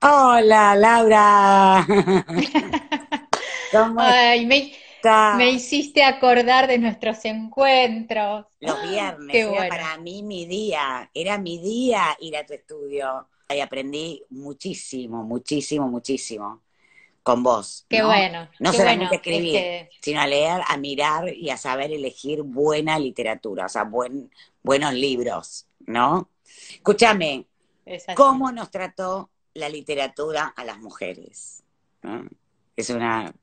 Hola, Laura. me, hiciste acordar de nuestros encuentros. Los viernes, para mí mi día, era mi día ir a tu estudio. Y aprendí muchísimo, muchísimo, muchísimo con vos. Qué bueno. No qué solamente bueno, escribir, sino a leer, a mirar y a saber elegir buena literatura, o sea, buenos libros, ¿no? Escúchame, ¿cómo nos trató la literatura a las mujeres. Es una...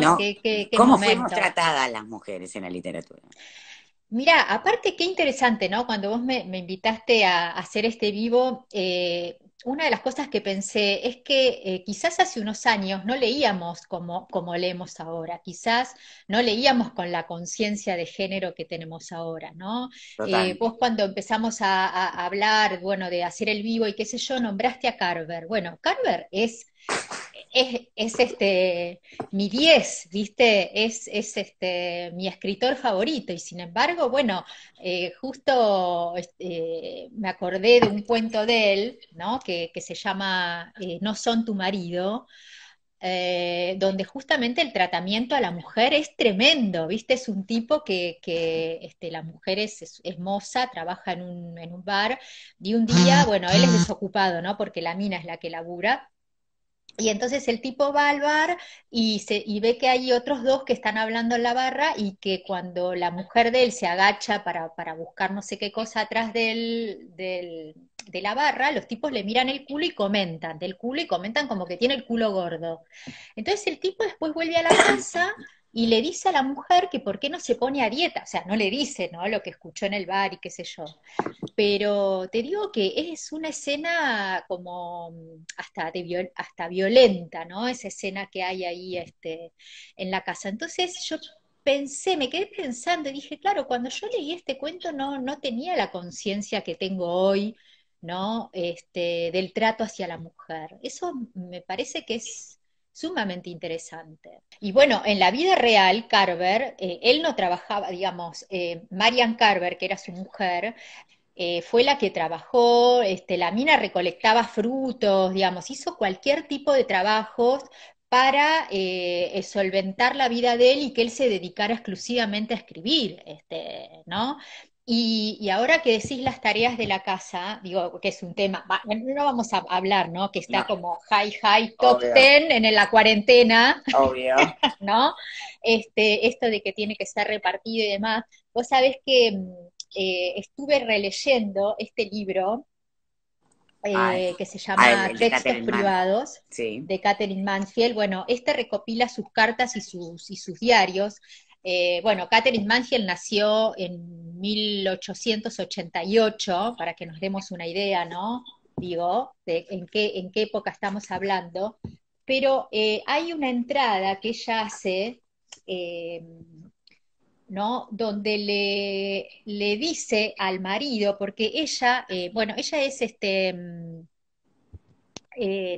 No, cómo tratadas las mujeres en la literatura? Mira, aparte qué interesante, ¿no? Cuando vos me, invitaste a, hacer este vivo, eh, una de las cosas que pensé es que eh, quizás hace unos años no leíamos como, como leemos ahora, quizás no leíamos con la conciencia de género que tenemos ahora, ¿no? Eh, vos cuando empezamos a, hablar, bueno, de hacer el vivo y qué sé yo, nombraste a Carver. Bueno, Carver es es, este, mi 10, ¿viste? Es, es este, mi escritor favorito. Y sin embargo, bueno, eh, justo este, me acordé de un cuento de él, ¿no? Que, se llama eh, No son tu marido. Eh, donde justamente el tratamiento a la mujer es tremendo, ¿viste? Es un tipo que, que este, la mujer es, es, moza, trabaja en un, en un bar, y un día, mm, bueno, él es mm. desocupado, ¿no? Porque la mina es la que labura, y entonces el tipo va al bar y, se, y ve que hay otros dos que están hablando en la barra y que cuando la mujer de él se agacha para, para buscar no sé qué cosa atrás del, del, de la barra, los tipos le miran el culo y comentan del culo y comentan como que tiene el culo gordo. Entonces el tipo después vuelve a la casa y le dice a la mujer que por qué no se pone a dieta, o sea, no le dice, ¿no? Lo que escuchó en el bar y qué sé yo. Pero te digo que es una escena como mm, hasta, de hasta violenta, ¿no? Esa escena que hay ahí este, en la casa. Entonces yo pensé, me quedé pensando y dije, claro, cuando yo leí este cuento no, no tenía la conciencia que tengo hoy, ¿no? Este, del trato hacia la mujer. Eso me parece que es sumamente interesante. Y bueno, en la vida real, Carver, eh, él no trabajaba, digamos, eh, Marian Carver, que era su mujer, eh, fue la que trabajó, este, la mina recolectaba frutos, digamos, hizo cualquier tipo de trabajos para solventar la vida de él y que él se dedicara exclusivamente a escribir, este, ¿no? Y, ahora que decís las tareas de la casa, digo, que es un tema, no vamos a hablar, ¿no? Que está como high, high, top ten en la cuarentena, Obvio. ¿no? Este, esto de que tiene que ser repartido y demás. Vos sabés que mm, eh, estuve releyendo este libro, eh, que se llama ah, Textos Privados, de Catherine Mansfield. Bueno, este recopila sus cartas y sus, y sus diarios. Eh, bueno, Catherine Mangel nació en 1888, para que nos demos una idea, ¿no? Digo, de en qué, en qué época estamos hablando, pero eh, hay una entrada que ella hace, eh, ¿no? Donde le, le, dice al marido, porque ella, bueno, ella es este... Mm,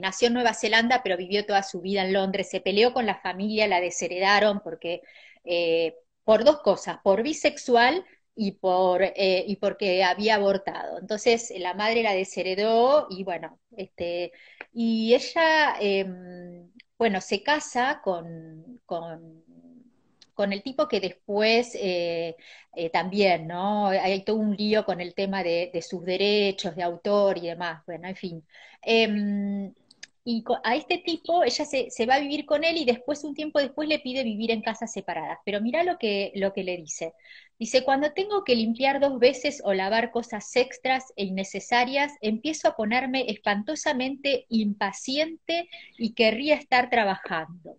nació en Nueva Zelanda, pero vivió toda su vida en Londres. Se peleó con la familia, la desheredaron porque eh, por dos cosas, por bisexual y, por, eh, y porque había abortado. Entonces la madre la desheredó y bueno, este, y ella, em, bueno, se casa con, con, el tipo que después eh, también, ¿no? Hay todo un lío con el tema de, de, sus derechos, de autor y demás, bueno, en fin em, y a este tipo ella se, va a vivir con él y después, un tiempo después, le pide vivir en casas separadas. Pero mira lo que, lo que le dice. Dice, cuando tengo que limpiar dos veces o lavar cosas extras e innecesarias, empiezo a ponerme espantosamente impaciente y querría estar trabajando.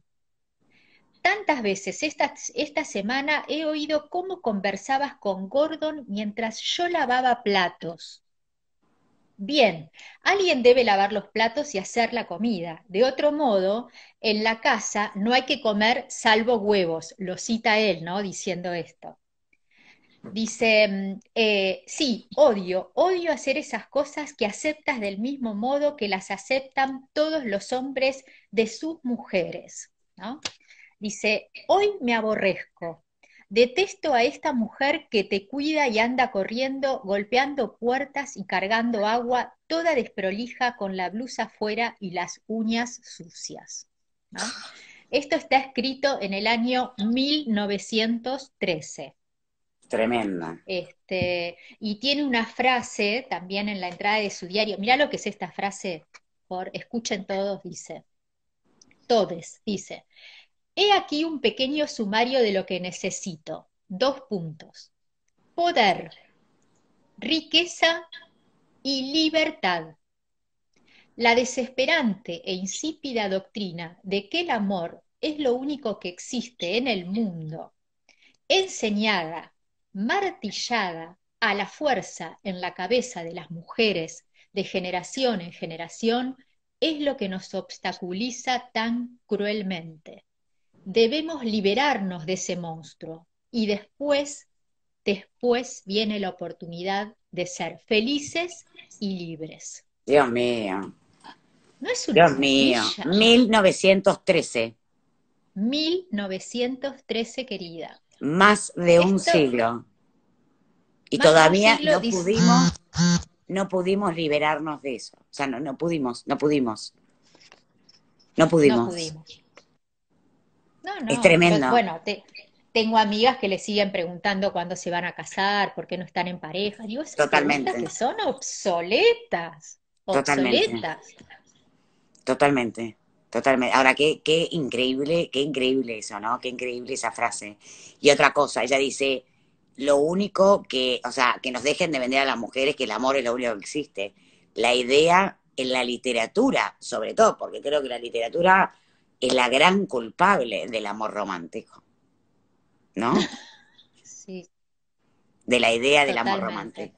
Tantas veces esta, esta semana he oído cómo conversabas con Gordon mientras yo lavaba platos Bien, alguien debe lavar los platos y hacer la comida. De otro modo, en la casa no hay que comer salvo huevos. Lo cita él, ¿no? Diciendo esto. Dice, mm, eh, sí, odio, odio hacer esas cosas que aceptas del mismo modo que las aceptan todos los hombres de sus mujeres. ¿no? Dice, hoy me aborrezco, Detesto a esta mujer que te cuida y anda corriendo, golpeando puertas y cargando agua, toda desprolija con la blusa afuera y las uñas sucias. Esto está escrito en el año 1913. Tremenda. Este, y tiene una frase también en la entrada de su diario. Mirá lo que es esta frase, por escuchen todos, dice. Todes, dice. He aquí un pequeño sumario de lo que necesito. Dos puntos. Poder, riqueza y libertad. La desesperante e insípida doctrina de que el amor es lo único que existe en el mundo, enseñada, martillada a la fuerza en la cabeza de las mujeres de generación en generación, es lo que nos obstaculiza tan cruelmente debemos liberarnos de ese monstruo y después, después viene la oportunidad de ser felices y libres. Dios mío. No es un Dios mío. 1913. 1913, querida. Más de un siglo. Y todavía no pudimos, no pudimos liberarnos de eso. O sea, no, no pudimos, no pudimos. No pudimos. No pudimos. Es tremendo. bueno, tengo amigas que le siguen preguntando cuándo se van a casar, por qué no están en pareja. Digo, Totalmente. que son obsoletas. Obsoletas. Totalmente. Totalmente. Totalmente. Ahora, qué, qué increíble, qué increíble eso, ¿no? Qué increíble esa frase. Y otra cosa, ella dice, lo único que, o sea, que nos dejen de vender a las mujeres que el amor es lo único que existe. La idea en la literatura, sobre todo, porque creo que la literatura es la gran culpable del amor romántico, ¿no? Sí. De la idea del amor romántico.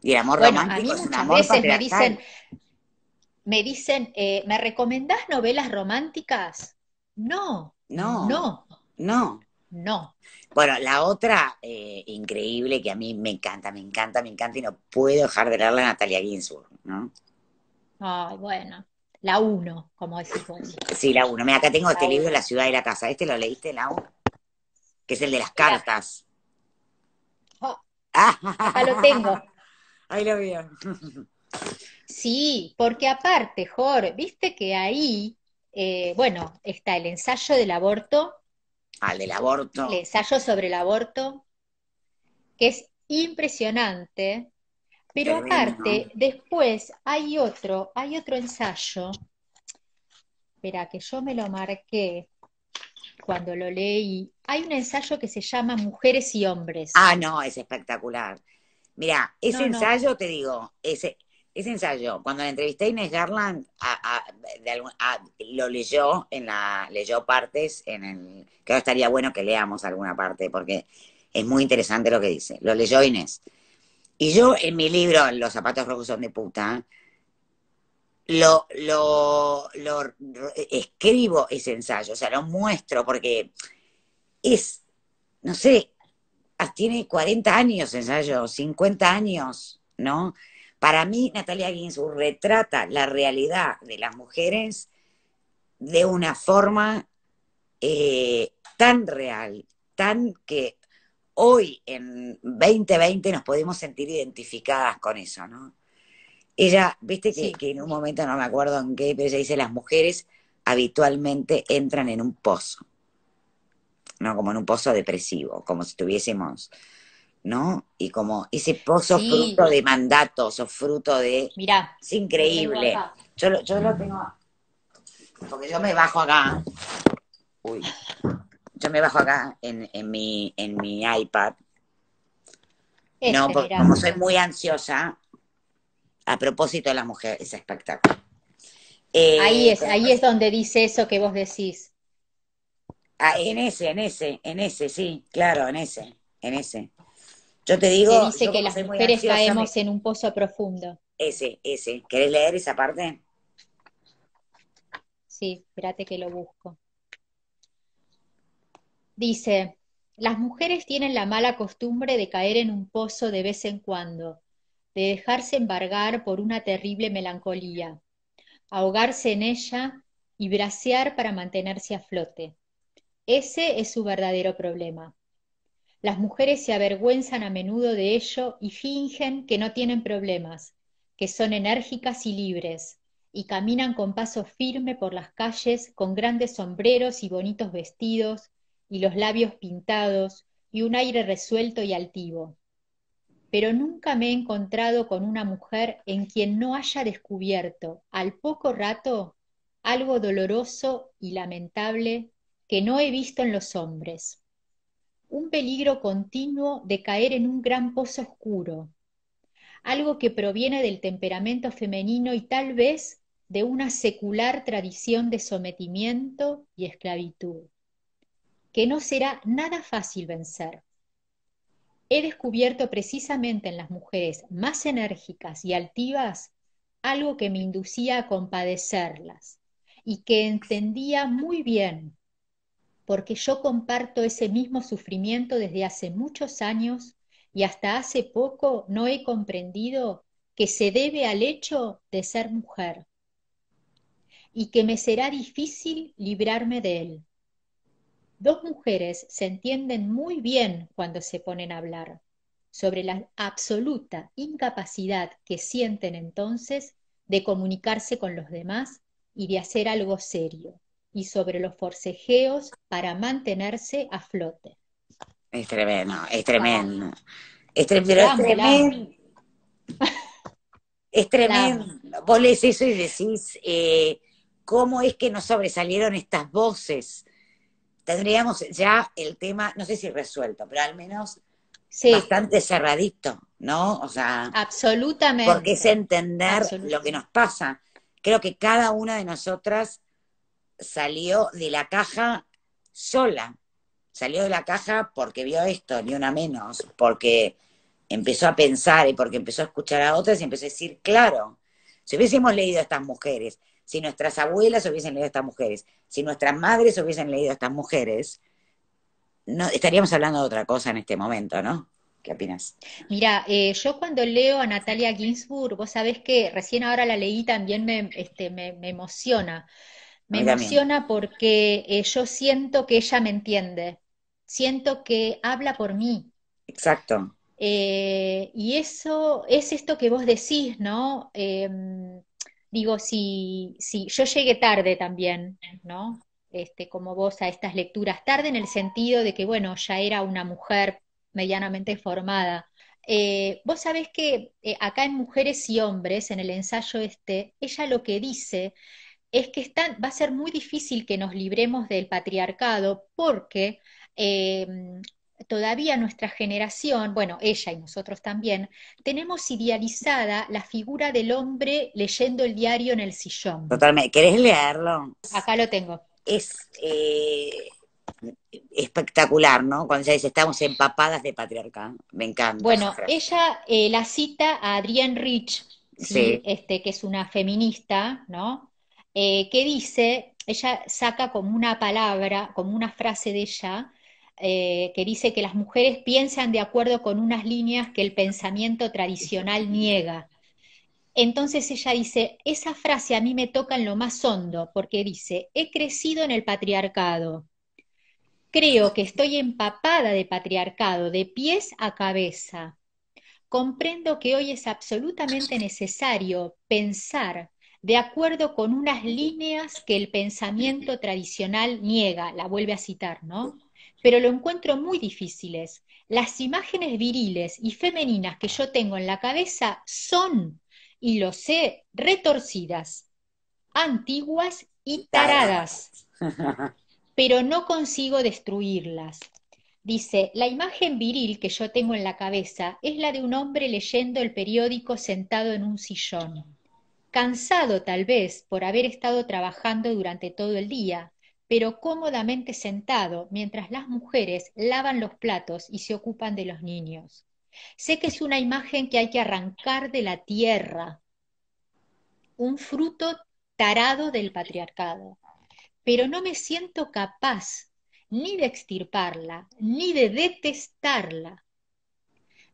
Y el amor romántico es un amor veces me dicen, me dicen, eh, ¿me recomendás novelas románticas? No, no, no, no, no. Bueno, la otra eh, increíble que a mí me encanta, me encanta, me encanta y no puedo dejar de leerla, Natalia Ginsburg, ¿no? Ay, bueno. La 1, como decís vos. Sí, la 1. Mira, acá tengo este libro La ciudad y la casa. ¿Este lo leíste, la 1? Que es el de las cartas. Oh. Ah. ah. lo tengo. Ahí lo veo. Sí, porque aparte, Jor, viste que ahí, eh, bueno, está el ensayo del aborto. Ah, el del aborto. El ensayo sobre el aborto, que es impresionante, pero aparte, después hay otro, hay otro ensayo. Espera, que yo me lo marqué cuando lo leí. Hay un ensayo que se llama Mujeres y Hombres. Ah, no, es espectacular. Mira, ese ensayo, te digo, ese, ese ensayo, cuando la entrevisté a Inés Garland, lo leyó en la, leyó partes en el, que estaría bueno que leamos alguna parte, porque es muy interesante lo que dice. Lo leyó Inés. Y yo en mi libro, Los zapatos rojos son de puta, lo, escribo ese ensayo, o sea, lo muestro porque es, no sé, ah, tiene 40 años ensayo, 50 años, ¿no? Para mí, Natalia Ginsburg retrata la realidad de las mujeres de una forma eh, tan real, tan que hoy, en 2020, nos podemos sentir identificadas con eso, ¿no? Ella, viste que, en un momento, no me acuerdo en qué, pero ella dice, las mujeres habitualmente entran en un pozo, ¿no? Como en un pozo depresivo, como si tuviésemos... ¿no? Y como ese pozo fruto de mandatos o fruto de... Mirá. Es increíble. Yo lo, yo lo tengo... Porque yo me bajo acá. Uy yo me bajo acá en, mi, en mi iPad. no, porque como soy muy ansiosa, a propósito de las mujeres, es espectáculo. Eh, ahí es, ahí es donde dice eso que vos decís. Ah, en ese, en ese, en ese, sí, claro, en ese, en ese. Yo te digo. dice que las mujeres caemos en un pozo profundo. Ese, ese. ¿Querés leer esa parte? Sí, espérate que lo busco dice, las mujeres tienen la mala costumbre de caer en un pozo de vez en cuando, de dejarse embargar por una terrible melancolía, ahogarse en ella y bracear para mantenerse a flote. Ese es su verdadero problema. Las mujeres se avergüenzan a menudo de ello y fingen que no tienen problemas, que son enérgicas y libres, y caminan con paso firme por las calles con grandes sombreros y bonitos vestidos, y los labios pintados y un aire resuelto y altivo. Pero nunca me he encontrado con una mujer en quien no haya descubierto, al poco rato, algo doloroso y lamentable que no he visto en los hombres. Un peligro continuo de caer en un gran pozo oscuro, algo que proviene del temperamento femenino y tal vez de una secular tradición de sometimiento y esclavitud que no será nada fácil vencer. He descubierto precisamente en las mujeres más enérgicas y altivas algo que me inducía a compadecerlas y que entendía muy bien, porque yo comparto ese mismo sufrimiento desde hace muchos años y hasta hace poco no he comprendido que se debe al hecho de ser mujer y que me será difícil librarme de él. Dos mujeres se entienden muy bien cuando se ponen a hablar. Sobre la absoluta incapacidad que sienten entonces de comunicarse con los demás y de hacer algo serio, y sobre los forcejeos para mantenerse a flote. Es tremendo, es tremendo. Es, tremendo. es tremendo. Vos lees eso y decís, eh, ¿cómo es que no sobresalieron estas voces? tendríamos ya el tema, no sé si resuelto, pero al menos bastante cerradito, ¿no? O sea, absolutamente. Porque es entender lo que nos pasa. Creo que cada una de nosotras salió de la caja sola. Salió de la caja porque vio esto, ni una menos, porque empezó a pensar y porque empezó a escuchar a otras y empezó a decir, claro, si hubiésemos leído a estas mujeres, si nuestras abuelas hubiesen leído a estas mujeres, si nuestras madres hubiesen leído a estas mujeres, no, estaríamos hablando de otra cosa en este momento, ¿no? ¿Qué opinas? Mira, eh, yo cuando leo a Natalia Ginsburg, vos sabés que recién ahora la leí también me, este, me, emociona. Me emociona porque eh, yo siento que ella me entiende, siento que habla por mí. Exacto. Eh, y eso es esto que vos decís, ¿no? Em, digo, si, yo llegué tarde también, ¿no? Este, como vos a estas lecturas, tarde en el sentido de que, bueno, ya era una mujer medianamente formada. Eh, vos sabés que eh, acá en Mujeres y Hombres, en el ensayo este, ella lo que dice es que va a ser muy difícil que nos libremos del patriarcado porque eh, todavía nuestra generación, bueno, ella y nosotros también, tenemos idealizada la figura del hombre leyendo el diario en el sillón. Totalmente. ¿Querés leerlo? Acá lo tengo. Es eh, espectacular, ¿no? Cuando ella dice, estamos empapadas de patriarca. Me encanta. Bueno, ella eh, la cita a Adrienne Rich, mm, Este, que es una feminista, ¿no? Eh, que dice, ella saca como una palabra, como una frase de ella, eh, que dice que las mujeres piensan de acuerdo con unas líneas que el pensamiento tradicional niega. Entonces ella dice, esa frase a mí me toca en lo más hondo, porque dice, he crecido en el patriarcado. Creo que estoy empapada de patriarcado, de pies a cabeza. Comprendo que hoy es absolutamente necesario pensar de acuerdo con unas líneas que el pensamiento tradicional niega, la vuelve a citar, ¿no? pero lo encuentro muy difíciles. Las imágenes viriles y femeninas que yo tengo en la cabeza son, y lo sé, retorcidas, antiguas y taradas, pero no consigo destruirlas. Dice, la imagen viril que yo tengo en la cabeza es la de un hombre leyendo el periódico sentado en un sillón, cansado tal vez por haber estado trabajando durante todo el día, pero cómodamente sentado mientras las mujeres lavan los platos y se ocupan de los niños. Sé que es una imagen que hay que arrancar de la tierra, un fruto tarado del patriarcado, pero no me siento capaz ni de extirparla, ni de detestarla.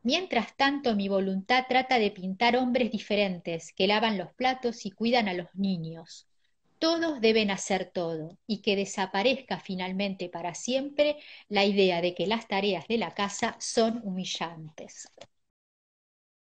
Mientras tanto, mi voluntad trata de pintar hombres diferentes que lavan los platos y cuidan a los niños, todos deben hacer todo y que desaparezca finalmente para siempre la idea de que las tareas de la casa son humillantes.